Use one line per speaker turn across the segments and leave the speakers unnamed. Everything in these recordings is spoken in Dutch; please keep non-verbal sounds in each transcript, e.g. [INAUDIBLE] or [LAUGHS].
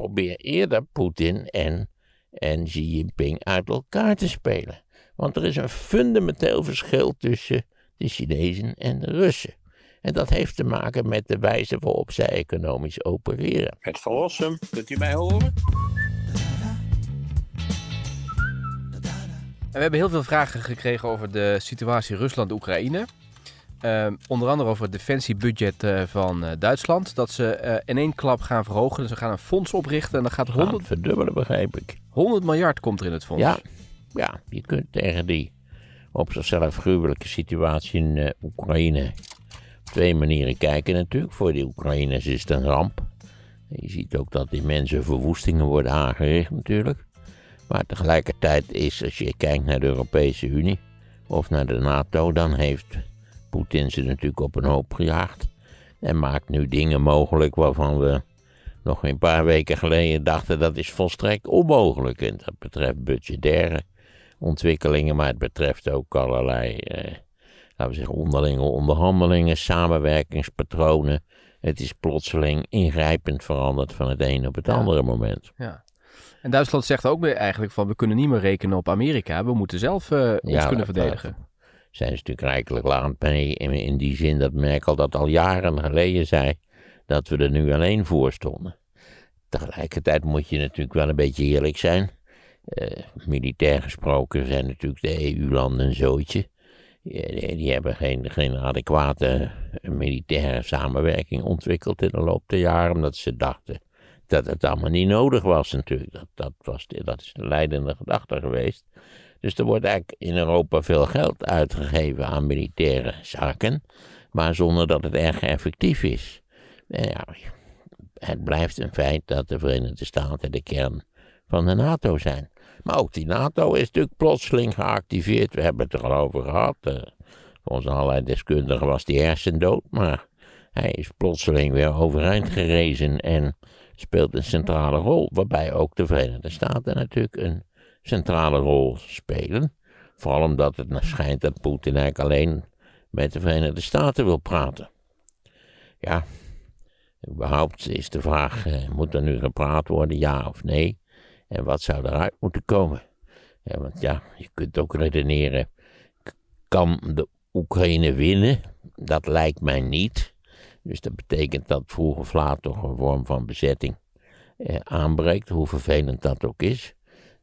probeer eerder Poetin en, en Xi Jinping uit elkaar te spelen. Want er is een fundamenteel verschil tussen de Chinezen en de Russen. En dat heeft te maken met de wijze waarop zij economisch opereren. Het verlossen, kunt u mij horen?
we hebben heel veel vragen gekregen over de situatie Rusland-Oekraïne. Ehm, onder andere over het defensiebudget eh, van eh, Duitsland. Dat ze eh, in één klap gaan verhogen. ze dus gaan een fonds oprichten en dan gaat 100... verdubbelen begrijp ik. 100 miljard komt er in het fonds. Ja,
ja je kunt tegen die op zichzelf gruwelijke situatie in Oekraïne... op twee manieren kijken natuurlijk. Voor die Oekraïners is het een ramp. Je ziet ook dat die mensen verwoestingen worden aangericht natuurlijk. Maar tegelijkertijd is, als je kijkt naar de Europese Unie of naar de NATO, dan heeft Poetin ze natuurlijk op een hoop gejaagd. En maakt nu dingen mogelijk waarvan we nog een paar weken geleden dachten dat is volstrekt onmogelijk. En dat betreft budgettaire ontwikkelingen, maar het betreft ook allerlei, eh, laten we zeggen, onderlinge onderhandelingen, samenwerkingspatronen. Het is plotseling ingrijpend veranderd van het een op het andere moment. Ja. En Duitsland zegt ook weer eigenlijk van we kunnen niet meer rekenen op Amerika, we moeten zelf uh, eh, ons kunnen verdedigen zijn ze natuurlijk rijkelijk laat mee. In, die zin dat Merkel dat al jaren geleden zei, dat we er nu alleen voor stonden. Tegelijkertijd moet je natuurlijk wel een beetje eerlijk zijn. Eh, militair gesproken zijn natuurlijk de EU-landen een zootje. Die, die, hebben geen, geen adequate eh, militaire samenwerking ontwikkeld in de loop der jaren, omdat ze dachten dat het allemaal niet nodig was natuurlijk. Dat, dat, was, dat is de leidende gedachte geweest. Dus er wordt eigenlijk in Europa veel geld uitgegeven aan militaire zaken, maar zonder dat het erg effectief is. ja, het blijft een feit dat de Verenigde Staten de kern van de NATO zijn. Maar ook die NATO is natuurlijk plotseling geactiveerd. We hebben het er al over gehad. Eh, volgens allerlei deskundigen was die hersendood, maar hij is plotseling weer overeind gerezen en speelt een centrale rol. Waarbij ook de Verenigde Staten natuurlijk een centrale rol spelen. Vooral omdat het schijnt dat Poetin eigenlijk alleen met de Verenigde Staten wil praten. Ja, überhaupt is de vraag, eh, moet er nu gepraat worden, ja of nee? En wat zou eruit moeten komen? Ja, want ja, je kunt ook redeneren, kan de Oekraïne winnen? Dat lijkt mij niet. Dus dat betekent dat vroeg of laat toch een vorm van bezetting eh, aanbreekt, hoe vervelend dat ook is.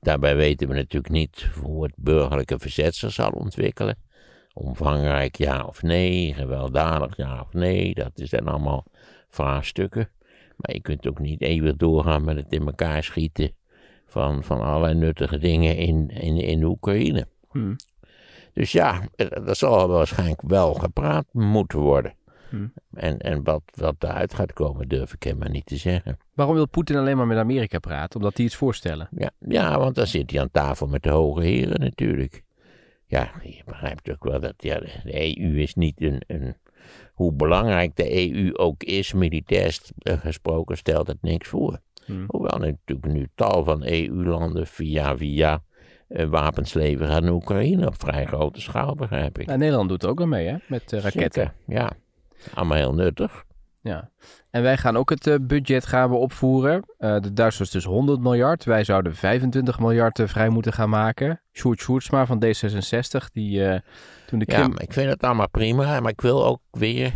Daarbij weten we natuurlijk niet hoe het burgerlijke verzet zich zal ontwikkelen. Omvangrijk ja of nee, gewelddadig ja of nee, dat zijn allemaal vraagstukken. Maar je kunt ook niet eeuwig doorgaan met het in elkaar schieten van, van allerlei nuttige dingen in, in, in Oekraïne. Hmm. Dus ja, dat zal waarschijnlijk wel gepraat moeten worden. Hmm. En, en wat, wat daaruit gaat komen, durf ik helemaal niet te zeggen.
Waarom wil Poetin alleen maar met Amerika praten? Omdat die iets voorstellen? Ja,
ja, want dan zit hij aan tafel met de hoge heren natuurlijk. Ja, je begrijpt ook wel dat ja, de EU is niet een, een... Hoe belangrijk de EU ook is, militair eh, gesproken, stelt het niks voor. Hmm. Hoewel natuurlijk nu tal van EU-landen via via eh, wapens leveren aan Oekraïne op vrij grote schaal, begrijp ik. Nou,
Nederland doet ook wel mee, hè? Met eh, raketten.
Zeker, ja, allemaal heel nuttig.
Ja, en wij gaan ook het eh, budget gaan we opvoeren. Eh, de Duitsers dus 100 miljard. Wij zouden 25 miljard eh, vrij moeten gaan maken. Sjoerd Sjoerdsma van
D66, die toen de Krim... Ja, ik vind het allemaal nou prima. Maar ik wil ook weer,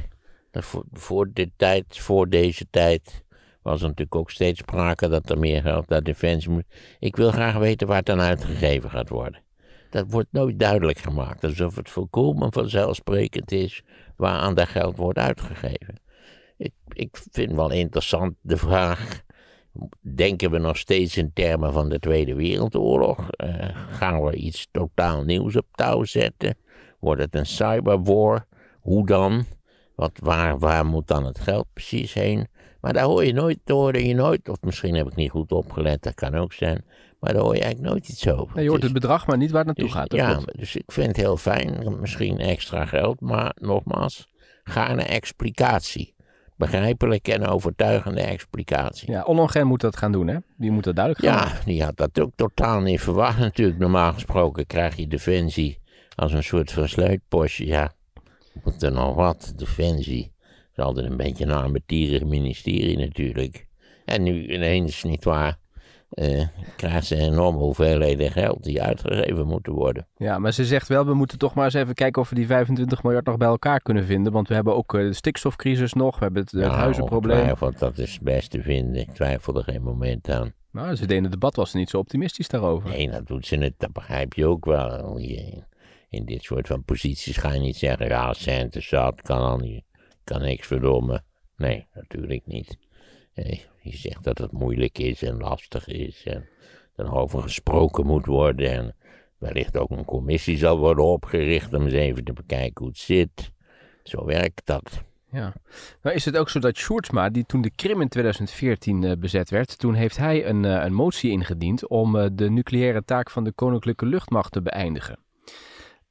nou, voor, voor, dit tijd, voor deze tijd was er natuurlijk ook steeds sprake dat er meer geld naar defensie moet. Ik wil graag weten waar het aan uitgegeven gaat worden. Dat wordt nooit duidelijk gemaakt. Alsof het volkomen vanzelfsprekend is waaraan dat geld wordt uitgegeven. Ik, vind wel interessant de vraag. Denken we nog steeds in termen van de Tweede Wereldoorlog? Eh, gaan we iets totaal nieuws op touw zetten? Wordt het een cyberwar? Hoe dan? Wat, waar, waar moet dan het geld precies heen? Maar daar hoor je nooit, Hoor je nooit, of misschien heb ik niet goed opgelet, dat kan ook zijn. Maar daar hoor je eigenlijk nooit iets over. je hoort dus- het, bedrag, maar niet waar het naartoe dus, gaat. Ja, dus ik vind het heel fijn, misschien extra geld, maar nogmaals, ga naar explicatie begrijpelijke en overtuigende explicatie. Ja, Ollongren moet dat gaan doen, hè? Die moet dat duidelijk gaan Ja, die had dat ook totaal niet verwacht natuurlijk. Normaal gesproken krijg je Defensie als een soort van Ja, moet er nog wat, Defensie. Dat is altijd een beetje een armetierig ministerie natuurlijk. En nu ineens, nietwaar, uh, eh, krijgt ze enorme hoeveelheden geld die uitgegeven moeten worden.
Ja, maar ze zegt wel, we moeten toch maar eens even kijken of we die 25 miljard nog bij elkaar kunnen vinden. Want we hebben ook eh, de stikstofcrisis nog, we hebben
het, het eh, ja, nou, huizenprobleem. want dat is best te vinden. Ik twijfel er geen moment aan. Nou, ze deden het debat was niet zo optimistisch daarover. Nee, dat doet ze niet. dat begrijp je ook wel. in dit soort van posities ga je niet zeggen, ja, centen zat, kan al niet, kan niks verdommen. Nee, natuurlijk niet je zegt dat het moeilijk is en lastig is en er over gesproken moet worden en wellicht ook een commissie zal worden opgericht om eens even te bekijken hoe het zit. Zo werkt dat.
Ja. maar nou, is het ook zo dat Sjoerdsma, die toen de Krim in 2014 eh, bezet werd, toen heeft hij een, eh, een motie ingediend om eh, de nucleaire taak van de Koninklijke Luchtmacht te beëindigen.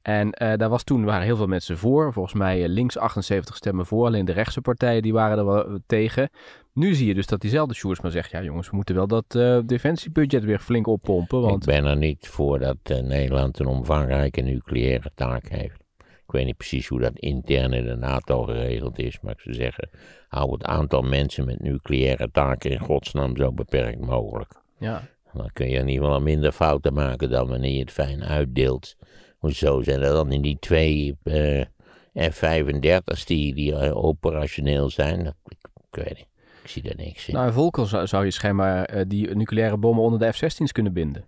En eh, daar was toen waren heel veel mensen voor. Volgens mij eh, links 78 stemmen voor. Alleen de rechtse partijen die waren er wel eh, tegen. Nu zie je dus dat diezelfde Sjoers zegt... ja jongens, we moeten wel
dat defensiebudget weer flink oppompen. Want... Ik ben er niet voor dat Nederland een omvangrijke nucleaire taak heeft. Ik weet niet precies hoe dat intern in de NATO geregeld is. Maar ik zou zeggen, hou het aantal mensen met nucleaire taken in godsnaam zo beperkt mogelijk. Ja. Dan kun je in ieder geval minder fouten maken dan wanneer je het fijn uitdeelt Hoezo zijn er dan in die twee eh, F-35's die, die eh, operationeel zijn? Dat, ik, ik, weet niet. Ik zie daar niks in. Nou, in Volkel zou, je schijnbaar eh, die nucleaire bommen onder de F-16's kunnen binden.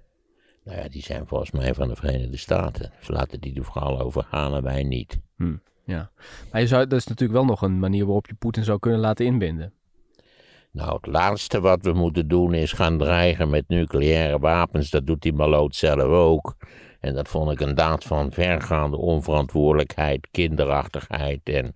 Nou ja, die zijn volgens mij van de Verenigde Staten. Dus laten die er vooral over gaan en wij niet. Hm, ja, maar je zou, dat is natuurlijk wel nog een
manier waarop je Poetin zou kunnen laten inbinden.
Nou, het laatste wat we moeten doen is gaan dreigen met nucleaire wapens. Dat doet die maloot zelf ook. En dat vond ik een daad van vergaande onverantwoordelijkheid, kinderachtigheid en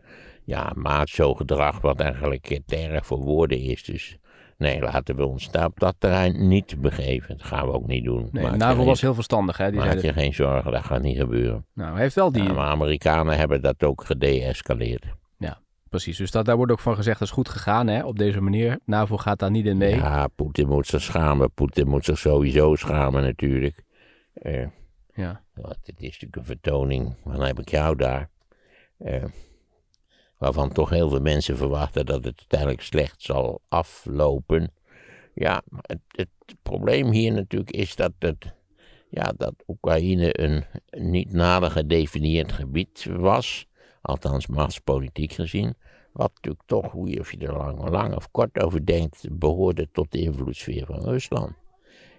ja, macho gedrag, wat eigenlijk erg voor woorden is. Dus nee, laten we ons daar op dat terrein niet begeven. Dat gaan we ook niet doen. Nee, NAVO was heel verstandig. Hè? Die maak je geen zorgen, dat gaat niet gebeuren. Nou, heeft wel die... Ja, nou, maar Amerikanen hebben dat ook gedeescaleerd
precies. Dus dat, daar wordt ook van gezegd, dat is goed gegaan hè, op deze manier. NAVO gaat daar niet in mee. Ja,
Poetin moet zich schamen. Poetin moet zich sowieso schamen natuurlijk. Eh, ja. Want het is natuurlijk een vertoning. Dan heb ik jou daar. Eh, waarvan toch heel veel mensen verwachten dat het uiteindelijk slecht zal aflopen. Ja, het, het probleem hier natuurlijk is dat, het, ja, dat Oekraïne een niet nader gedefinieerd gebied was althans machtspolitiek gezien. Wat natuurlijk toch, hoe je, er lang, lang of kort over denkt, behoorde tot de invloedssfeer van Rusland.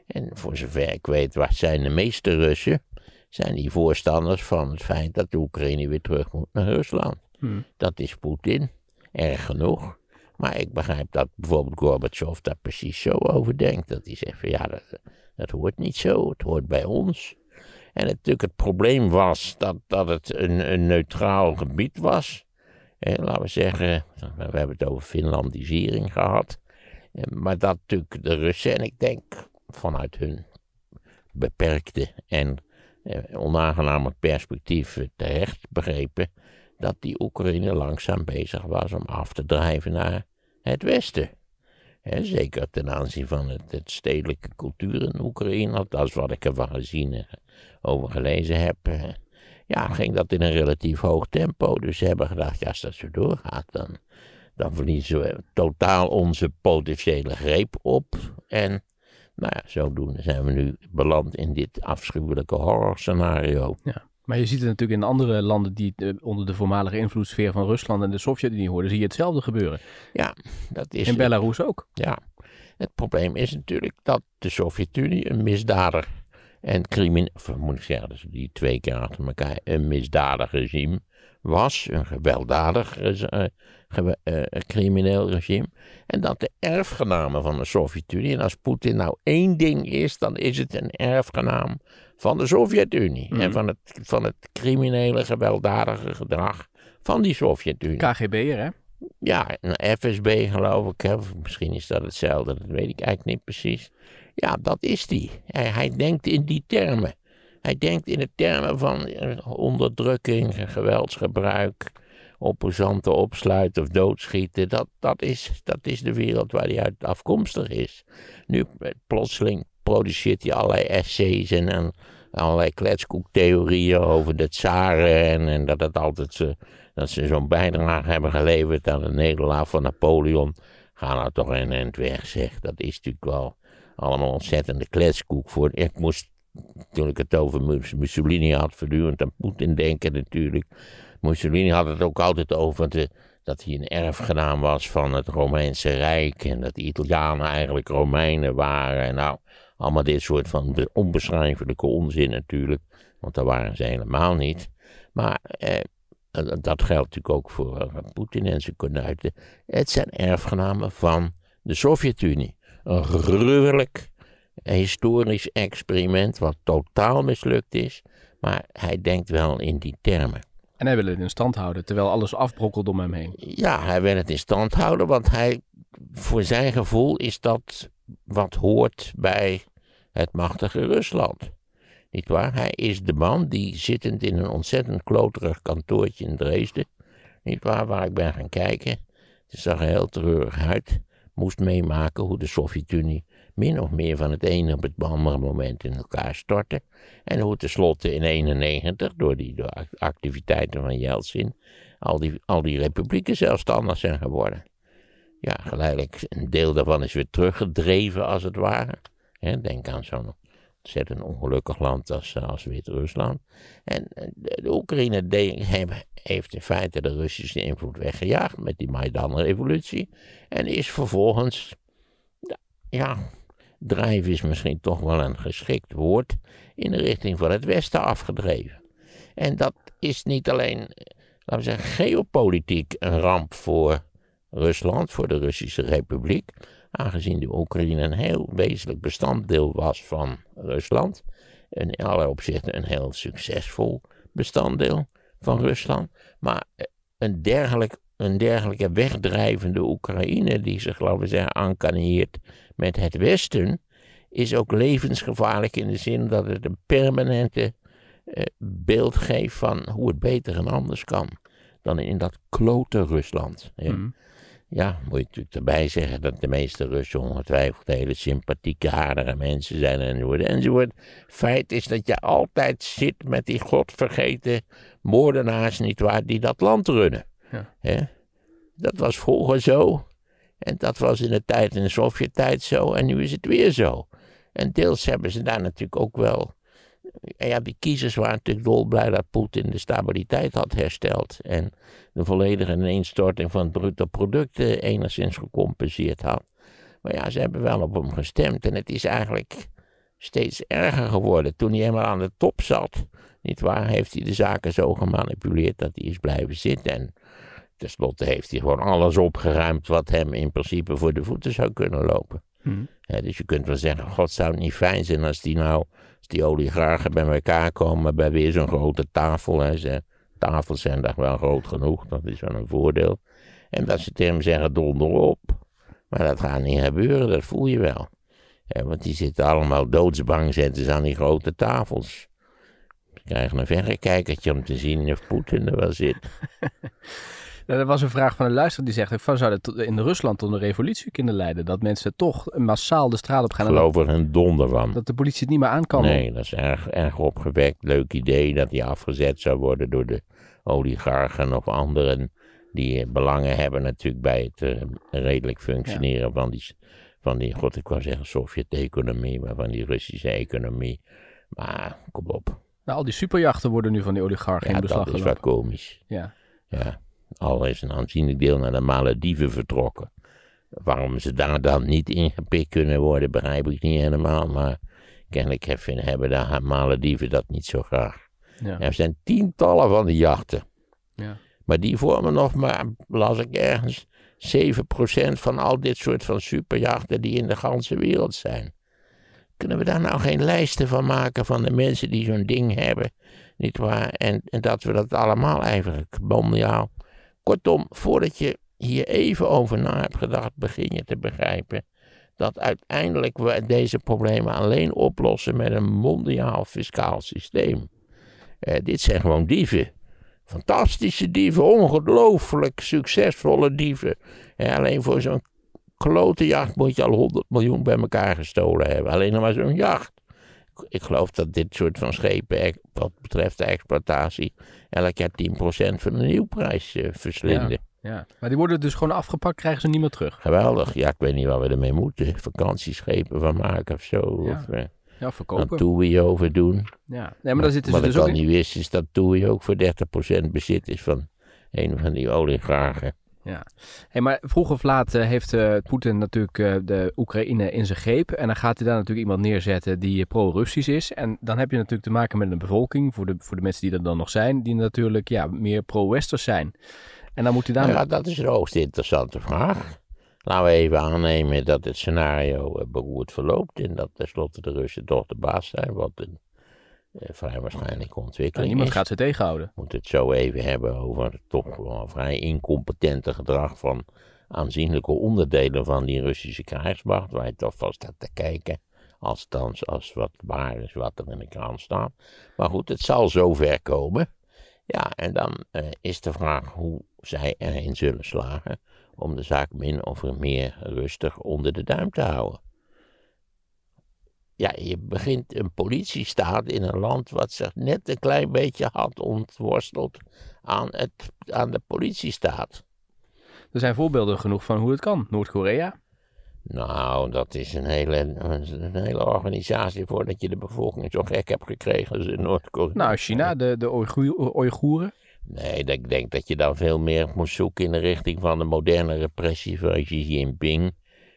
En voor zover ik weet, waar zijn de meeste Russen, zijn die voorstanders van het feit dat de Oekraïne weer terug moet naar Rusland. Hmm. Dat is Poetin, erg genoeg. Maar ik begrijp dat bijvoorbeeld Gorbachev daar precies zo over denkt. Dat hij zegt van ja, dat, dat hoort niet zo, het hoort bij ons. En natuurlijk het probleem was dat, dat het een, een neutraal gebied was. Eh, laten we zeggen, we hebben het over Finlandisering gehad. Eh, maar dat natuurlijk de Russen, en ik denk vanuit hun beperkte en eh, onaangename perspectief terecht begrepen, dat die Oekraïne langzaam bezig was om af te drijven naar het westen zeker ten aanzien van het, stedelijke cultuur in Oekraïne, is wat ik ervan gezien en eh, over gelezen heb. Ja, ging dat in een relatief hoog tempo. Dus ze hebben gedacht, ja, als dat zo doorgaat, dan, dan verliezen we totaal onze potentiële greep op. En nou ja, zodoende zijn we nu beland in dit afschuwelijke horrorscenario.
Ja. Maar je ziet het natuurlijk in andere landen die eh, onder de voormalige invloedssfeer van Rusland en de Sovjet-Unie hoorden,
zie je hetzelfde gebeuren. Ja, dat is. In Belarus ook. Ja. Het probleem is natuurlijk dat de Sovjet-Unie een misdadiger en crimineel, eh, moet ik zeggen, dus die twee keer achter elkaar, een misdadig regime was, een gewelddadig eh, eh, crimineel regime. En dat de erfgenamen van de Sovjet-Unie, en als Poetin nou één ding is, dan is het een erfgenaam van de Sovjet-Unie. En mhm. van het, van het criminele, gewelddadige gedrag van die Sovjet-Unie. KGB'er, hè? Ja, een FSB geloof ik. Hè. Misschien is dat hetzelfde, dat weet ik eigenlijk niet precies. Ja, dat is die. Hij, hij denkt in die termen. Hij denkt in de termen van eh, onderdrukking, geweldsgebruik, opposanten opsluiten of doodschieten. Dat, dat, is, dat is de wereld waar hij uit afkomstig is. Nu eh, plotseling produceert hij allerlei essays en, en allerlei kletskoektheorieën over de tsaren. En, en dat, het altijd, dat ze zo'n bijdrage hebben geleverd aan de nederlaag van Napoleon. gaan nou toch een eind weg, zeg. Dat is natuurlijk wel allemaal ontzettende kletskoek. Voor, ik moest, toen ik het over Mussolini had, voortdurend aan Poetin denken natuurlijk. Mussolini had het ook altijd over dat hij een erfgenaam was van het Romeinse Rijk. En dat de Italianen eigenlijk Romeinen waren. En nou, allemaal dit soort van onbeschrijfelijke onzin natuurlijk. Want dat waren ze helemaal niet. Maar eh, dat geldt natuurlijk ook voor eh, Poetin en zijn konuiten. Het zijn erfgenamen van de Sovjet-Unie. Een gruwelijk historisch experiment wat totaal mislukt is. Maar hij denkt wel in die termen. En hij wil het in stand houden, terwijl alles afbrokkelt om hem heen. Ja, hij wil het in stand houden, want hij, voor zijn gevoel is dat wat hoort bij het machtige Rusland. Niet waar? Hij is de man die zittend in een ontzettend kloterig kantoortje in Dresden, niet waar, waar ik ben gaan kijken, zag er heel treurig uit, moest meemaken hoe de Sovjet-Unie min of meer van het ene op het andere moment in elkaar storten En hoe tenslotte in 1991, door die activiteiten van Jeltsin, al die, al die republieken zelfstandig zijn geworden. Ja, geleidelijk een deel daarvan is weer teruggedreven als het ware. denk aan zo'n ontzettend ongelukkig land als, Wit-Rusland. En de, Oekraïne heeft in feite de Russische invloed weggejaagd met die Maidan-revolutie. En is vervolgens, ja, drijven is misschien toch wel een geschikt woord, in de richting van het westen afgedreven. En dat is niet alleen, laten we zeggen, geopolitiek een ramp voor Rusland, voor de Russische Republiek, aangezien de Oekraïne een heel wezenlijk bestanddeel was van Rusland, in allerlei opzichten een heel succesvol bestanddeel van Rusland, maar een dergelijk een dergelijke wegdrijvende Oekraïne die zich, laten we zeggen, aankanieert met het Westen is ook levensgevaarlijk in de zin dat het een permanente eh, beeld geeft van hoe het beter en anders kan dan in dat klote Rusland. Ja. Mhm. ja. moet je natuurlijk erbij zeggen dat de meeste Russen ongetwijfeld hele sympathieke, aardige mensen zijn enzovoort. Enzovoort. Feit is dat je altijd zit met die godvergeten moordenaars, nietwaar, die dat land runnen. Dat was vroeger zo. En dat was in de tijd, in de Sovjet-tijd zo. En nu is het weer zo. En deels hebben ze daar natuurlijk ook wel. En eh, ja, die kiezers waren natuurlijk dolblij dat Poetin de stabiliteit had hersteld. En de volledige ineenstorting van het bruto product eh, enigszins gecompenseerd had. Maar ja, ze hebben wel op hem gestemd. En het is eigenlijk steeds erger geworden. Toen hij helemaal aan de top zat, niet waar, heeft hij de zaken zo gemanipuleerd dat hij is blijven zitten. En Ten dus slotte heeft hij gewoon alles opgeruimd wat hem in principe voor de voeten zou kunnen lopen. Hmm. dus je kunt wel zeggen, god zou het niet fijn zijn als die nou, als die oligarchen bij elkaar komen bij weer zo'n grote tafel. tafels zijn daar wel groot genoeg, dat is wel een voordeel. En dat ze tegen hem zeggen, donder op. Maar dat gaat niet gebeuren, dat voel je wel. want die zitten allemaal doodsbang, ze aan die grote tafels. Ze krijgen een verrekijkertje om te zien of Poetin er wel zit. [LAUGHS] Nou, er was een vraag van een luisteraar
die zegt: van, zou dat in Rusland tot een revolutie kunnen leiden? Dat mensen toch massaal de straat op gaan. Ik geloof
er een donder van. Dat de politie het niet meer aan kan. Nee, dat is erg, erg opgewekt. Leuk idee dat die afgezet zou worden door de oligarchen of anderen. Die belangen hebben natuurlijk bij het eh, redelijk functioneren van die, van die, god ik wou zeggen Sovjet-economie, maar van die Russische economie. Maar kom op. Nou, al die superjachten worden
nu van die oligarchen ja, in beslag genomen. dat is wel komisch. Ja.
Ja. Al is een aanzienlijk deel naar de Malediven vertrokken. Waarom ze daar dan niet ingepikt kunnen worden, begrijp ik niet helemaal. Maar kennelijk hebben de Malediven dat niet zo graag. Ja. Er zijn tientallen van de jachten. Ja. Maar die vormen nog maar, las ik ergens, 7% van al dit soort van superjachten die in de ganse wereld zijn. Kunnen we daar nou geen lijsten van maken van de mensen die zo'n ding hebben? Niet waar? En, en dat we dat allemaal eigenlijk mondiaal Kortom, voordat je hier even over na hebt gedacht, begin je te begrijpen dat uiteindelijk we deze problemen alleen oplossen met een mondiaal fiscaal systeem. Eh, dit zijn gewoon dieven. Fantastische dieven, ongelooflijk succesvolle dieven. Eh, alleen voor zo'n klote jacht moet je al 100 miljoen bij elkaar gestolen hebben. Alleen nog maar zo'n jacht ik geloof dat dit soort van schepen, wat betreft de exploitatie, elk jaar 10% van de nieuwprijs uh, verslinden.
Ja, ja. Maar die worden dus gewoon afgepakt, krijgen ze niet meer terug.
Geweldig. Ja, ik weet niet waar we ermee moeten. Vakantieschepen van maken of zo. Ja. Of, uh, ja, verkopen. Een over doen. Ja, nee, maar daar zitten ze wat dus ik ook al niet wist is dat Toei ook voor 30% bezit is van een van die oligarchen.
Ja, hey, maar vroeg of laat eh, heeft eh, Poetin natuurlijk eh, de Oekraïne in zijn greep. En dan gaat hij daar natuurlijk iemand neerzetten die pro-Russisch is. En dan heb je natuurlijk te maken met een bevolking, voor de, voor de mensen
die er dan nog zijn, die natuurlijk ja, meer pro-Westers zijn. En dan moet hij daar. Ja, dat is de hoogst interessante vraag. Laten we even aannemen dat het scenario beroerd verloopt en dat tenslotte de Russen toch de baas zijn, wat een eh, vrij waarschijnlijke ontwikkeling nou, Niemand gaat ze tegenhouden. We moeten het zo even hebben over toch wel vrij incompetente gedrag van aanzienlijke onderdelen van die Russische krijgsmacht. Waar je toch vast staat te kijken. Althans, als wat waar is wat er in de krant staat. Maar goed, het zal zover komen. Ja, en dan eh, is de vraag hoe zij erin zullen slagen om de zaak min of meer rustig onder de duim te houden. Ja, je begint een politiestaat in een land wat zich net een klein beetje had ontworsteld aan, het, aan de politiestaat. Er zijn voorbeelden genoeg van hoe het kan. Noord-Korea? Nou, dat is een hele, een hele organisatie voordat je de bevolking zo gek hebt gekregen als in Noord-Korea. Nou, China, de,
de Oeigoeren?
Nee, ik denk dat je dan veel meer moet zoeken in de richting van de moderne repressie van Xi Jinping.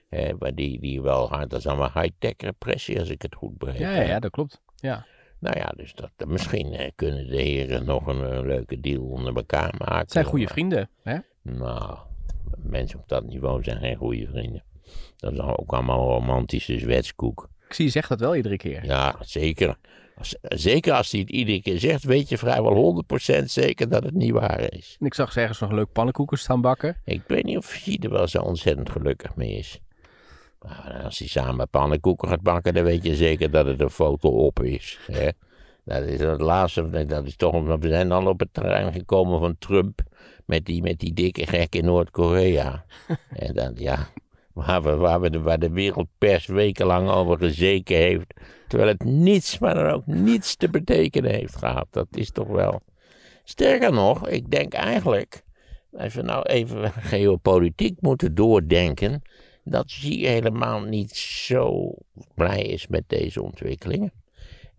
Hè, maar die, die wel hard, dat is allemaal high-tech repressie, als ik het goed begrijp. Ja, ja, dat klopt. Ja. Nou ja, dus dat, eh, misschien eh, kunnen de heren nog een, eh, leuke deal onder elkaar maken. Het zijn goede vrienden, hè? Nou, mensen op dat niveau zijn geen goede vrienden. Dat is ook allemaal romantische zwetskoek. Ik zie je zegt dat wel iedere keer. Ja, zeker. zeker als hij het iedere keer zegt, weet je vrijwel 100% zeker dat het niet waar is. ik zag ze ergens nog leuk pannenkoeken staan bakken. Ik weet niet of hij er wel zo ontzettend gelukkig mee is. Nou, als hij samen pannenkoeken gaat bakken, dan weet je zeker dat het een foto op is. Hè? Dat is het laatste, dat is toch, we zijn al op het terrein gekomen van Trump met die, met die dikke gek in Noord-Korea. [LAUGHS] en dan, ja, waar, we, waar, we de, waar de wereldpers wekenlang over gezeken heeft, terwijl het niets, maar dan ook niets te betekenen heeft gehad. Dat is toch wel... Sterker nog, ik denk eigenlijk, als we nou even geopolitiek moeten doordenken, dat Xi helemaal niet zo blij is met deze ontwikkelingen.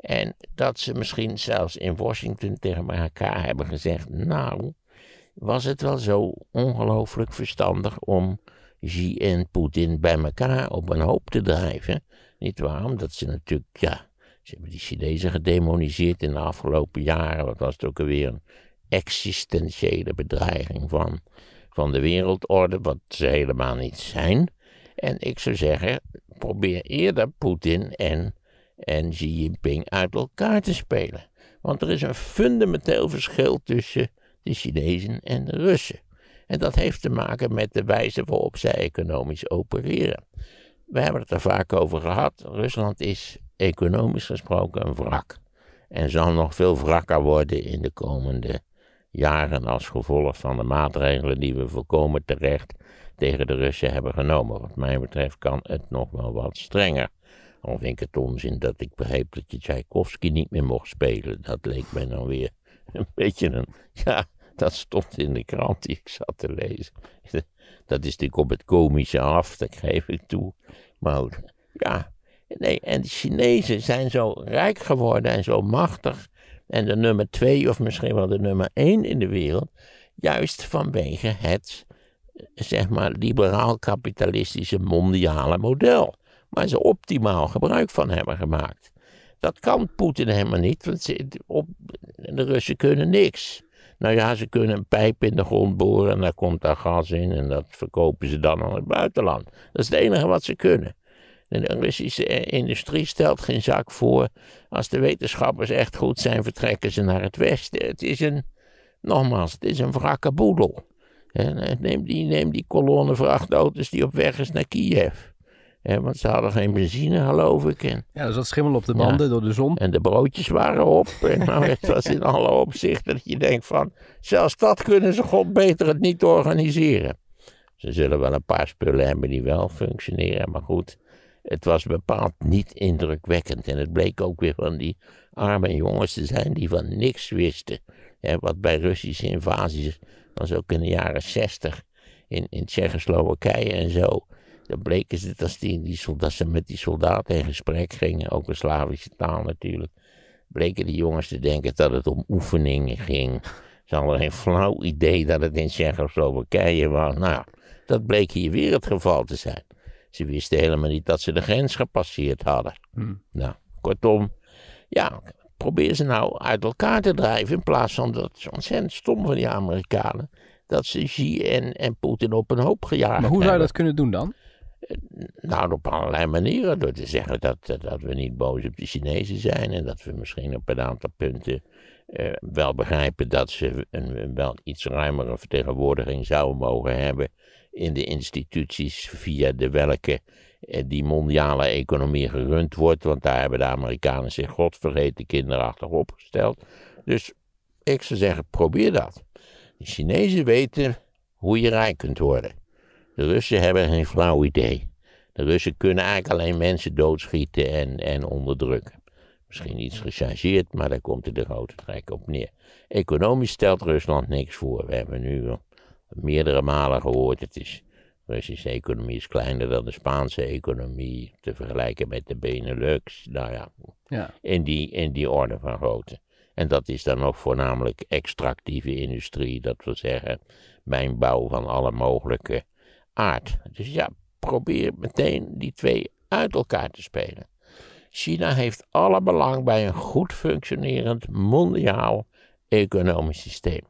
En dat ze misschien zelfs in Washington tegen elkaar hebben gezegd: Nou, was het wel zo ongelooflijk verstandig om Xi en Poetin bij elkaar op een hoop te drijven? Niet waarom dat ze natuurlijk, ja, ze hebben die Chinezen gedemoniseerd in de afgelopen jaren. Wat was het ook alweer een existentiële bedreiging van, van de wereldorde, wat ze helemaal niet zijn. En ik zou zeggen, probeer eerder Poetin en, en Xi Jinping uit elkaar te spelen. Want er is een fundamenteel verschil tussen de Chinezen en de Russen. En dat heeft te maken met de wijze waarop zij economisch opereren. We hebben het er vaak over gehad. Rusland is economisch gesproken een wrak. En zal nog veel wrakker worden in de komende jaren als gevolg van de maatregelen die we voorkomen terecht tegen de Russen hebben genomen. Wat mij betreft kan het nog wel wat strenger. Al vind ik het onzin dat ik begreep dat je Tchaikovsky niet meer mocht spelen. Dat leek mij dan weer een beetje een. Ja, dat stond in de krant die ik zat te lezen. Dat is natuurlijk op het komische af, dat geef ik toe. Maar ja, nee, en de Chinezen zijn zo rijk geworden en zo machtig. En de nummer twee, of misschien wel de nummer één in de wereld. Juist vanwege het zeg maar, liberaal-kapitalistische mondiale model. Waar ze optimaal gebruik van hebben gemaakt. Dat kan Poetin helemaal niet, want ze, op, de Russen kunnen niks. Nou ja, ze kunnen een pijp in de grond boren en daar komt daar gas in en dat verkopen ze dan aan het buitenland. Dat is het enige wat ze kunnen. De Russische industrie stelt geen zak voor. Als de wetenschappers echt goed zijn, vertrekken ze naar het westen. Het is een, nogmaals, het is een wrakke boedel neem, die, neem die kolonne vrachtauto's die op weg is naar Kiev. want ze hadden geen benzine, geloof ik. ja, er zat schimmel op de banden door de zon. En de broodjes waren op. En [LAUGHS] het was in alle opzichten dat je denkt van... zelfs dat kunnen ze god beter het niet organiseren. Ze zullen wel een paar spullen hebben die wel functioneren, maar goed... Het was bepaald niet indrukwekkend. En het bleek ook weer van die arme jongens te zijn die van niks wisten wat bij Russische invasies was ook in de jaren 60 in, in Tsjechoslowakije en zo. Dan bleken ze dat, die, die soldaten, ze met die soldaten in gesprek gingen, ook een Slavische taal natuurlijk. Bleken die jongens te denken dat het om oefeningen ging. Ze hadden een flauw idee dat het in Tsjechoslowakije was. Nou, dat bleek hier weer het geval te zijn. Ze wisten helemaal niet dat ze de grens gepasseerd hadden. Hmm. Nou, kortom, ja, probeer ze nou uit elkaar te drijven. In plaats van dat ontzettend stom van die Amerikanen. Dat ze Xi en, en Poetin op een hoop gejaagd Maar hoe zou je dat kunnen doen dan? Eh, nou, op allerlei manieren. Door te zeggen dat, eh, dat we niet boos op de Chinezen zijn. En dat we misschien op een aantal punten eh, wel begrijpen dat ze een, een, wel iets ruimere vertegenwoordiging zouden mogen hebben in de instituties via de welke eh, die mondiale economie gerund wordt. Want daar hebben de Amerikanen zich godvergeten kinderachtig opgesteld. Dus ik zou zeggen, probeer dat. De Chinezen weten hoe je rijk kunt worden. De Russen hebben geen flauw idee. De Russen kunnen eigenlijk alleen mensen doodschieten en, en onderdrukken. Misschien iets gechargeerd, maar daar komt er de grote trek op neer. Economisch stelt Rusland niks voor. We hebben nu meerdere malen gehoord, het is Russische economie is kleiner dan de Spaanse economie. Te vergelijken met de Benelux. Nou ja, ja. In, die, in die orde van grootte. En dat is dan ook voornamelijk extractieve industrie. Dat wil zeggen, mijnbouw van alle mogelijke aard. Dus ja, probeer meteen die twee uit elkaar te spelen. China heeft alle belang bij een goed functionerend mondiaal economisch systeem.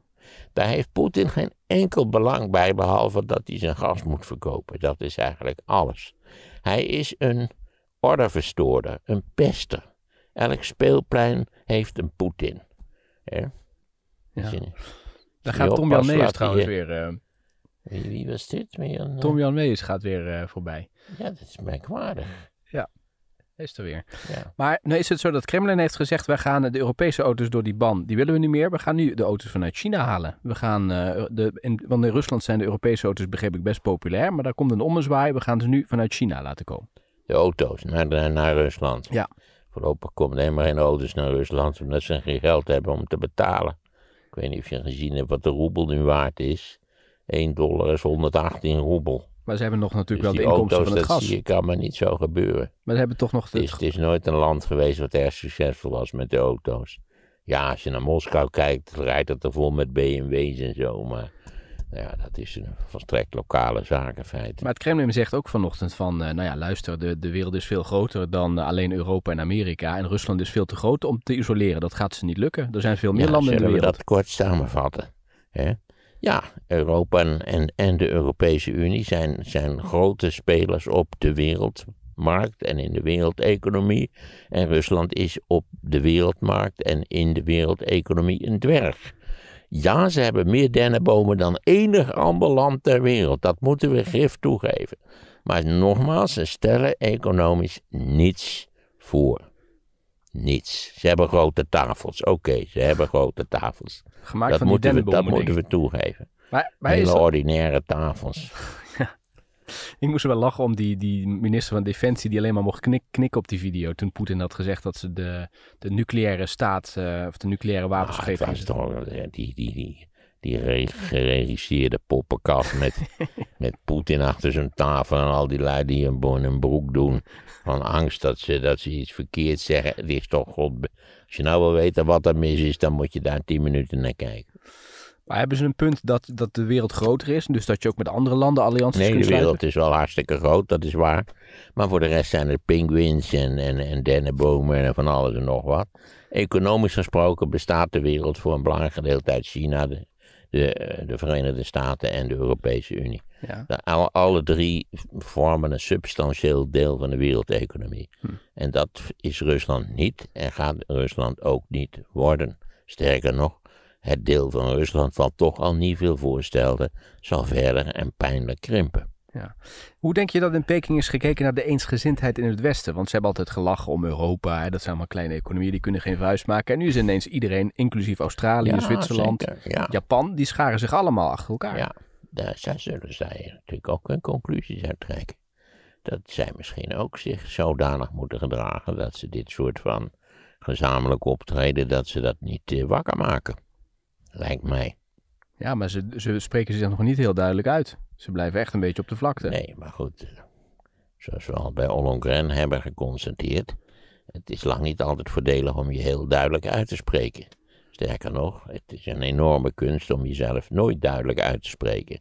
Daar heeft Poetin geen enkel belang bij, behalve dat hij zijn gas moet verkopen. Dat is eigenlijk alles. Hij is een ordeverstoorder, een pester. Elk speelplein heeft een Poetin. Ja. ja. Daar gaat Tom Jan Meijers trouwens weer... Eh, wie, was dit? Tom eh?
Jan Meijers gaat weer eh, voorbij. Ja, dat is merkwaardig. Ja is er weer. Ja. Maar nu is het zo dat Kremlin heeft gezegd: wij gaan de Europese auto's door die ban. Die willen we niet meer. We gaan nu de auto's vanuit China halen. We gaan, eh, de, in, want in Rusland zijn de Europese auto's, begreep ik, best populair. Maar daar komt een ommezwaai. We gaan ze nu vanuit China laten komen.
De auto's naar, naar, Rusland. Ja. Voorlopig komen er helemaal geen auto's naar Rusland, omdat ze geen geld hebben om te betalen. Ik weet niet of je gezien hebt wat de roebel nu waard is. 1 dollar is 118 roebel. Maar ze hebben nog natuurlijk dus wel de inkomsten van het dat gas. Zie kan maar niet zo gebeuren. Maar ze hebben toch nog... Het is, het is nooit een land geweest wat erg succesvol was met de auto's. Ja, als je naar Moskou kijkt, rijdt dat er vol met BMW's en zo. Maar nou ja, dat is een volstrekt lokale zaak in Maar
het Kremlin zegt ook vanochtend van, eh, nou ja, luister, de, de wereld is veel groter dan alleen Europa en Amerika. En Rusland is veel te groot om te isoleren. Dat gaat ze niet lukken. Er zijn veel meer landen in de wereld. Zullen we
dat kort samenvatten? Hè? Ja, Europa en, en de Europese Unie zijn, zijn grote spelers op de wereldmarkt en in de wereldeconomie. En Rusland is op de wereldmarkt en in de wereldeconomie een dwerg. Ja, ze hebben meer dennenbomen dan enig ander land ter wereld. Dat moeten we grif toegeven. Maar nogmaals, ze stellen economisch niets voor. Niets. Ze hebben grote tafels. Oké, ze hebben grote tafels. Gemaakt dat moeten we, moeten we toegeven. Maar, maar Hele ordinaire tafels. [LAUGHS]
Ik moest wel lachen om die, die minister van Defensie die alleen maar mocht knik, knikken op die video. Toen Poetin had gezegd dat ze de, de nucleaire staat, eh, of de nucleaire wapens ah, gegeven.
Eh, die, die, die, die geregisseerde poppenkast met, [LAUGHS] met Poetin achter zijn tafel en al die lui die een, een broek doen. Van angst dat ze, dat ze iets verkeerd zeggen. is toch God. Als je nou wil weten wat er mis is, dan moet je daar tien minuten naar
kijken. Maar hebben ze een punt dat, dat de wereld groter is? Dus dat je ook met andere landen allianties nee, kunt Nee, de wereld
is wel hartstikke groot, dat is waar. Maar voor de rest zijn er pinguïns en, en, en dennenbomen en van alles en nog wat. Economisch gesproken bestaat de wereld voor een belangrijk gedeelte uit China de, Verenigde Staten en de Europese Unie. Ja. alle, drie vormen een substantieel deel van de wereldeconomie. Hm. En dat is Rusland niet en gaat Rusland ook niet worden. Sterker nog, het deel van Rusland wat toch al niet veel voorstelde, zal verder en pijnlijk krimpen. Ja.
Hoe denk je dat in Peking is gekeken naar de eensgezindheid in het Westen? Want ze hebben altijd gelachen om Europa. Hè? Dat zijn allemaal kleine economieën, die kunnen geen vuist maken. En nu is ineens iedereen, inclusief Australië, Zwitserland,
Japan, die scharen zich allemaal achter elkaar. Ja, daar, zullen zij natuurlijk ook hun conclusies uit trekken. Dat zij misschien ook zich zodanig moeten gedragen dat ze dit soort van gezamenlijk optreden, dat ze dat niet eh, wakker maken. Lijkt mij. Ja,
maar ze, ze spreken zich nog niet heel duidelijk uit. Ze blijven echt een
beetje op de vlakte. Nee, maar goed. Eh, zoals we al bij Ollongren hebben geconstateerd. Het is lang niet altijd voordelig om je heel duidelijk uit te spreken. Sterker nog, het is een enorme kunst om jezelf nooit duidelijk uit te spreken.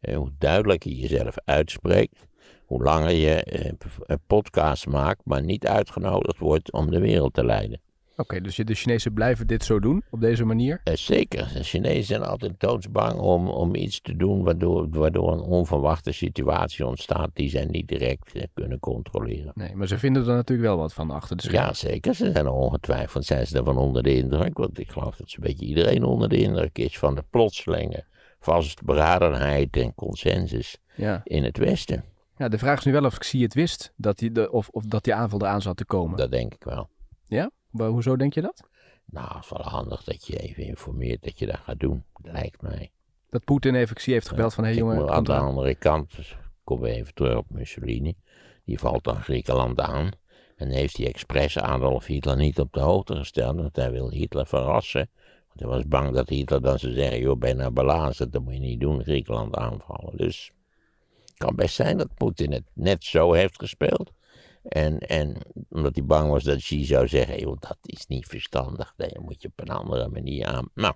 Eh, hoe duidelijker je jezelf uitspreekt, hoe langer je eh, een podcast maakt, maar niet uitgenodigd wordt om de wereld te leiden.
Oké, dus de Chinezen blijven dit zo doen, op deze manier? Eh,
zeker. De Chinezen zijn altijd doodsbang om, om iets te doen waardoor, waardoor een onverwachte situatie ontstaat die zij niet direct eh, kunnen controleren. Nee, maar ze vinden er natuurlijk wel wat van achter de schermen. Ja, zeker. Ze zijn ongetwijfeld zijn ze daarvan onder de indruk. Want ik geloof dat ze een beetje iedereen onder de indruk is van de plotselinge vastberadenheid en consensus in het Westen.
Ja, de vraag is nu wel of zie het wist dat die de, of, of dat die aanval eraan zat te komen. Dat denk ik wel.
Ja? hoezo denk je dat? Nou, het is wel handig dat je even informeert dat je dat gaat doen, lijkt mij. Dat Poetin even zie heeft gebeld van, hé hey, jongen, Aan de andere kant, dus kom even terug op Mussolini. Die valt dan Griekenland aan. En heeft hij expres Adolf Hitler niet op de hoogte gesteld, want hij wil Hitler verrassen. Want hij was bang dat Hitler dan zou zeggen, joh, bijna nou belazen, dat moet je niet doen, Griekenland aanvallen. Dus het kan best zijn dat Poetin het net zo heeft gespeeld. En, en omdat hij bang was dat Xi zou zeggen, joh, dat is niet verstandig, dan moet je op een andere manier aan. Nou,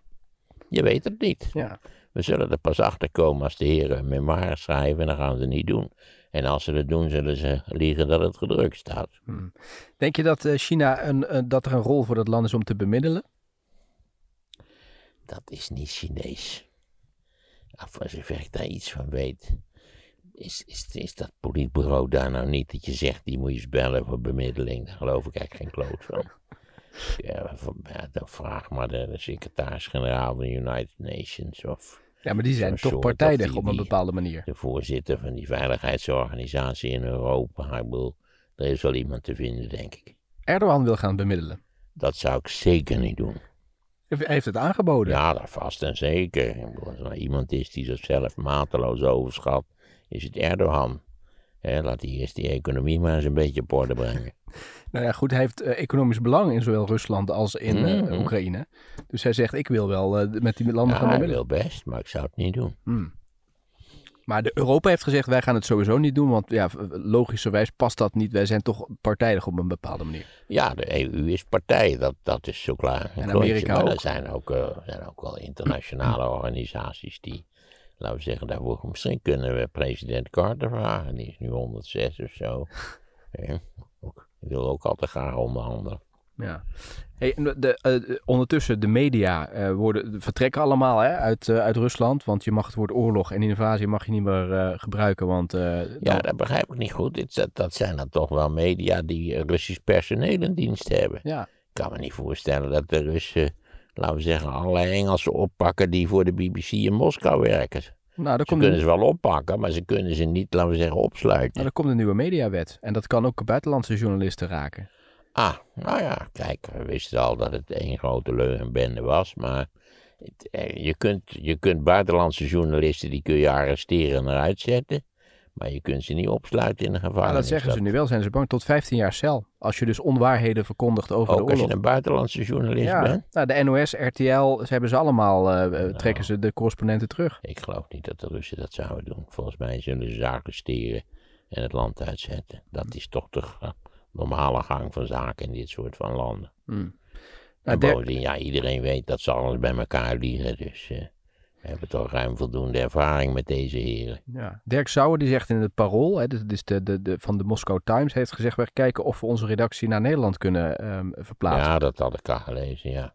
je weet het niet. Ja. We zullen er pas achter komen als de heren een memoire schrijven en dan gaan ze niet doen. En als ze dat doen, zullen ze liegen dat het gedrukt staat. Hm. Denk
je dat eh, China een, eh, dat er een rol voor dat land is om te bemiddelen?
Dat is niet Chinees. Of als ik daar iets van weet. Is, is, is dat politiebureau daar nou niet dat je zegt, die moet je eens bellen voor bemiddeling? Daar geloof ik eigenlijk geen kloot van. [LAUGHS] Ja, dan vraag maar de, secretaris-generaal van de United Nations of... Ja, maar die zijn toch partijdig op een bepaalde manier. De voorzitter van die veiligheidsorganisatie in Europa. Ik bedoel, er is wel iemand te vinden, denk ik. Erdogan wil gaan bemiddelen. Dat zou ik zeker niet doen. Hij heeft het aangeboden? Ja, dat vast en zeker. Als er iemand is die zichzelf mateloos overschat is het Erdogan. laat hij eerst die economie maar eens een beetje op orde brengen. [LAUGHS] Nou
ja, goed, hij heeft eh, economisch belang in zowel Rusland als in eh, mm-hmm. Oekraïne. Dus hij zegt, ik wil wel eh, met die landen ja, gaan bemiddelen. hij wil best, maar ik zou het niet doen. Hmm. Maar de Europa heeft gezegd, wij gaan het sowieso niet doen, want ja, logischerwijs past dat niet. Wij zijn toch partijdig op een bepaalde
manier. Ja, de EU is partij, dat, dat is zo klaar. En Amerika Er zijn ook, zijn ook wel internationale organisaties die Laten we zeggen, daarvoor, misschien kunnen we president Carter vragen. Die is nu 106 of zo. [LAUGHS] Ik wil ook altijd graag onderhandelen.
Ja. Hey, eh, de,
ondertussen, de media eh, worden,
vertrekken allemaal hè, uit, eh, uit Rusland. Want je mag het woord oorlog en invasie mag je niet meer gebruiken.
Want, Ja, dat begrijp ik niet goed. dat, zijn dan toch wel media die Russisch personeel in dienst hebben. Ja. Ik kan me niet voorstellen dat de Russen laten we zeggen, allerlei Engelsen oppakken die voor de BBC in Moskou werken.
Nou, ze kunnen ze
wel oppakken, maar ze kunnen ze niet, laten we zeggen, opsluiten. Nou, er komt een nieuwe mediawet en dat kan ook buitenlandse journalisten raken. Ah, nou ja, kijk, we wisten al dat het één grote leugenbende was, maar eh, je, kunt, je kunt buitenlandse journalisten, die kun je arresteren en eruit zetten. Maar je kunt ze niet opsluiten in een gevangenis. Ja, dat zeggen ze nu
wel, zijn ze bang. Tot 15 jaar cel. Als je dus onwaarheden verkondigt over Ook oorlog. als je een buitenlandse journalist bent.
Nou, de NOS, RTL, ze hebben ze allemaal, eh, eh, nou. trekken ze de correspondenten terug. Ik geloof niet dat de Russen dat zouden doen. Volgens mij zullen ze zaken steren en het land uitzetten. Dat is toch de normale gang van zaken in dit soort van landen. Hmm. Nou, ja, iedereen weet dat ze alles bij elkaar liegen, dus... Eh, we hebben toch ruim voldoende ervaring met deze heren.
Ja. Dirk Sauer die zegt in het Parool, hè, dat is de, de, de, van de Moscow Times, heeft gezegd... wegkijken kijken of we onze redactie naar
Nederland kunnen ehm, verplaatsen. Ja, dat had ik al gelezen, ja.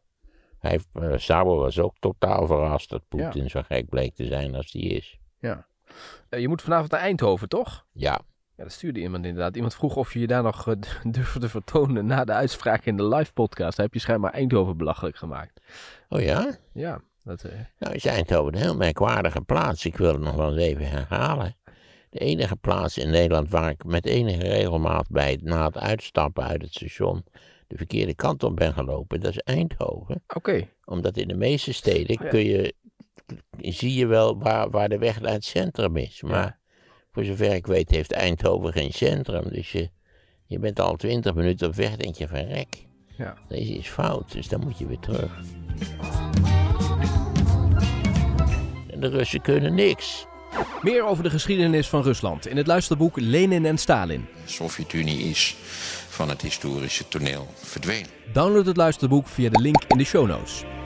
Hij, eh, Sauer was ook totaal verrast dat Poetin zo gek bleek te zijn als hij is.
Ja. Eh, je moet vanavond naar Eindhoven, toch? Ja. Ja, dat stuurde iemand inderdaad. Iemand vroeg of je je daar nog eh, [LAUGHS] durfde vertonen na de uitspraak in de live podcast. heb je schijnbaar Eindhoven belachelijk gemaakt. Oh ja? Ja. Dat, eh,
Nou is Eindhoven een heel merkwaardige plaats. Ik wil het nog wel eens even herhalen. De enige plaats in Nederland waar ik met enige regelmaat bij het, na het uitstappen uit het station de verkeerde kant op ben gelopen, dat is Eindhoven. Oké. Omdat in de meeste steden oh kun je, zie je wel waar, waar de weg naar het centrum is. Maar voor zover ik weet heeft Eindhoven geen centrum. Dus je, je bent al twintig minuten op weg, denk je van rek. Ja. Deze is fout, dus dan moet je weer terug de Russen kunnen niks. Meer over de geschiedenis
van Rusland in het luisterboek Lenin en Stalin.
De Sovjet-Unie is van het historische toneel verdwenen.
Download het luisterboek via de link in de show notes.